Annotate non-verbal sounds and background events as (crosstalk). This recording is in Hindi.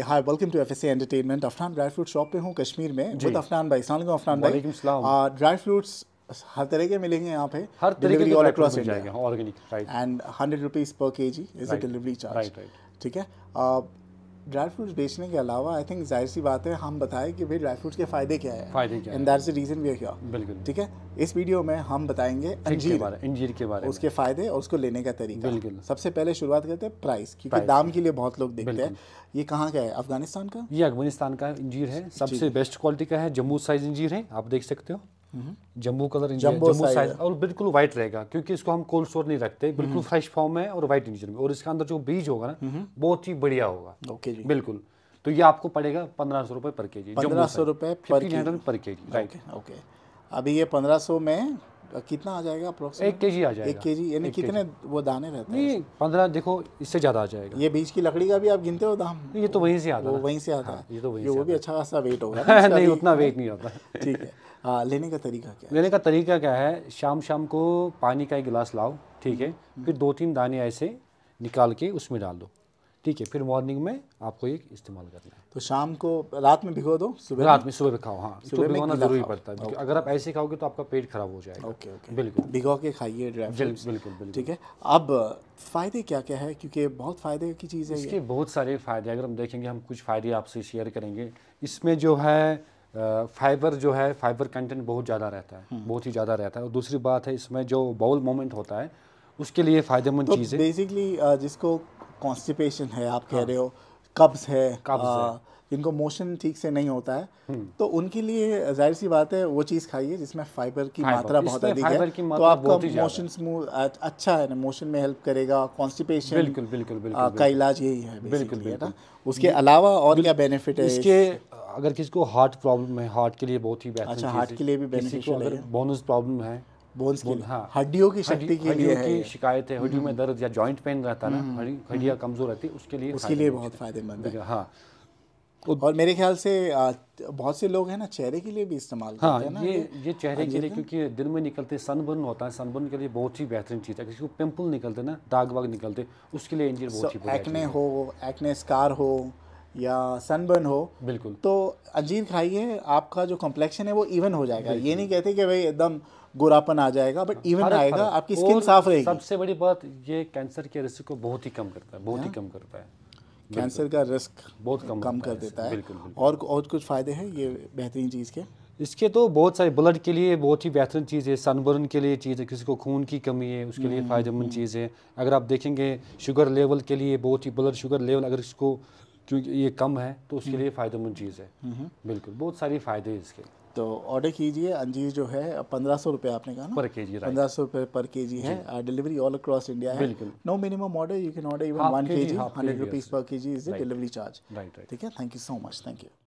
Hi welcome to FSA entertainment Afnan dry fruit shop पे हूँ कश्मीर में जो अफनान भाई अस्सलाम अफनान भाई ड्राई फ्रूट्स हर तरह के मिलेंगे यहाँ पे हर तरह के all across India organic right and hundred rupees पर K G is a delivery charge ठीक है ड्राई फ्रूट्स बेचने के अलावा आई थिंक जाहिर सी बात है हम बताएं कि भाई ड्राई फ्रूट्स के फायदे क्या है फायदे क्या and that's the reason we are here बिल्कुल ठीक है इस वीडियो में हम बताएंगे अंजीर के बारे अंजीर के बारे उसके फायदे और उसको लेने का तरीका बिल्कुल सबसे पहले शुरुआत करते हैं प्राइस क्योंकि दाम के लिए बहुत लोग देखते हैं ये कहाँ का है अफगानिस्तान का ये अफगानिस्तान का अंजीर है सबसे बेस्ट क्वालिटी का है जम्मू साइज अंजीर है आप देख सकते हो हम्म। जम्बू कलर जम्बू साइज और बिल्कुल व्हाइट रहेगा क्योंकि इसको हम कोल्ड स्टोर नहीं रखते बिल्कुल फ्रेश फॉर्म है और व्हाइट इंजन में और इसके अंदर जो बीज होगा ना हम्म। बहुत ही बढ़िया होगा ओके जी बिल्कुल तो ये आपको पड़ेगा पंद्रह सौ रुपये पर के जी पंद्रह सौ रुपये पर के जी ओके ओके अभी ये पंद्रह सौ में कितना आ जाएगा एक के जी आ जाएगा एक के जी यानी कितने वो दाने रहते हैं पंद्रह देखो इससे ज़्यादा आ जाएगा ये बीज की लकड़ी का भी आप गिनते हो दाम ये तो वहीं से आता है वहीं से हाँ, आता है ये तो वहीं वो भी अच्छा खासा वेट होगा (laughs) नहीं उतना वेट नहीं होता (laughs) ठीक है आ, हाँ, लेने का तरीका क्या है लेने का तरीका क्या है शाम शाम को पानी का एक गिलास लाओ ठीक है हम्म। फिर दो तीन दाने ऐसे निकाल के उसमें डाल दो ठीक है फिर मॉर्निंग में आपको एक इस्तेमाल करना है तो शाम को रात में भिगो दो सुबह रात में सुबह खाओ हाँ सुबह भिगोना जरूरी पड़ता है अगर आप ऐसे खाओगे तो आपका पेट खराब हो जाएगा ओके ओके बिल्कुल भिगो के खाइए बिल्कुल बिल्कुल ठीक है अब फ़ायदे क्या क्या है क्योंकि बहुत फ़ायदे की चीज़ है इसके बहुत सारे फ़ायदे अगर हम देखेंगे हम कुछ फ़ायदे आपसे शेयर करेंगे इसमें जो है फाइबर जो है फाइबर कंटेंट बहुत ज़्यादा रहता है हम्म। बहुत ही ज़्यादा रहता है और दूसरी बात है इसमें जो बाउल मोमेंट होता है उसके लिए फ़ायदेमंद तो चीज़ है बेसिकली जिसको कॉन्स्टिपेशन है आप कह हाँ। रहे हो कब्ज हाँ, है जिनको मोशन ठीक से नहीं होता है हम्म। तो उनके लिए जाहिर सी बात है वो चीज़ खाइए जिसमें फाइबर की मात्रा बहुत अधिक है तो आपका मोशन स्मूथ अच्छा है ना मोशन में हेल्प करेगा कॉन्स्टिपेशन बिल्कुल बिल्कुल बिल्कुल का इलाज यही है बिल्कुल उसके अलावा और क्या बेनिफिट है इसके अगर किसी को हार्ट प्रॉब्लम है हार्ट के लिए बहुत ही अच्छा हार्ट के लिए भी बेनिफिट बोनस प्रॉब्लम है बोन्स बोन, की हाँ हड्डियों की शक्ति के लिए की शिकायत है हम्म। हड्डियों में दर्द या जॉइंट पेन रहता है ना हम्म। हड्डियाँ कमज़ोर रहती है उसके लिए उसके लिए बहुत फ़ायदेमंद है हाँ और मेरे ख्याल से बहुत से लोग हैं ना चेहरे के लिए भी इस्तेमाल हाँ, करते हैं ना ये ये चेहरे के लिए क्योंकि दिन में निकलते सनबर्न होता है सनबर्न के लिए बहुत ही बेहतरीन चीज़ है किसी को पिंपल निकलते ना दाग वाग निकलते उसके लिए इंजर बहुत ही एक्ने हो एक्ने स्कार हो या सनबर्न हो बिल्कुल तो अंजीर खाइए आपका जो कॉम्प्लेक्शन है वो इवन हो जाएगा ये नहीं कहते कि भाई एकदम गोरापन आ जाएगा बट इवन आएगा आपकी स्किन साफ रहेगी सबसे बड़ी बात ये कैंसर के रिस्क को बहुत ही कम करता है बहुत ही कम करता है कैंसर का रिस्क बहुत कम कम कर देता है और और कुछ फ़ायदे हैं ये बेहतरीन चीज़ के इसके तो बहुत सारे ब्लड के लिए बहुत ही बेहतरीन चीज़ है सनबर्न के लिए चीज़ है किसी को खून की कमी है उसके लिए हम्म, फ़ायदेमंद हम्म। चीज़ है अगर आप देखेंगे शुगर लेवल के लिए बहुत ही ब्लड शुगर लेवल अगर इसको क्योंकि ये कम है तो उसके हम्म। लिए फ़ायदेमंद चीज़ है हम्म हम्म। बिल्कुल बहुत सारी फ़ायदे इसके तो ऑर्डर कीजिए अंजीर जो है पंद्रह सौ रुपये आपने कहा पर के जी पंद्रह सौ रुपये पर के जी है डिलीवरी ऑल अक्रॉस इंडिया है no minimum order you can order even one K G hundred rupees पर K G is delivery charge ठीक है thank you so much thank you